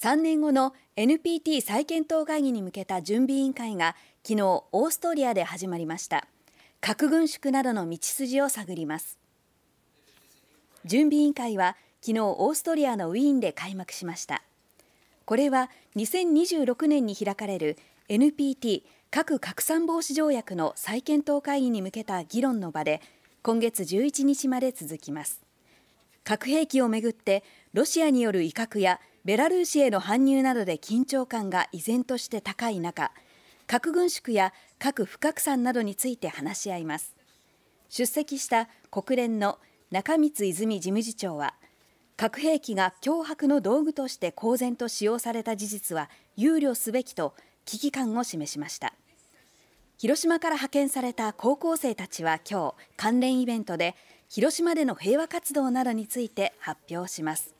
3年後の NPT 再検討会議に向けた準備委員会が昨日オーストリアで始まりました核軍縮などの道筋を探ります準備委員会は昨日オーストリアのウィーンで開幕しましたこれは2026年に開かれる NPT 核拡散防止条約の再検討会議に向けた議論の場で今月11日まで続きます核兵器をめぐってロシアによる威嚇やベラルーシへの搬入などで緊張感が依然として高い中核軍縮や核不拡散などについて話し合います出席した国連の中満泉事務次長は核兵器が脅迫の道具として公然と使用された事実は憂慮すべきと危機感を示しました広島から派遣された高校生たちは今日関連イベントで広島での平和活動などについて発表します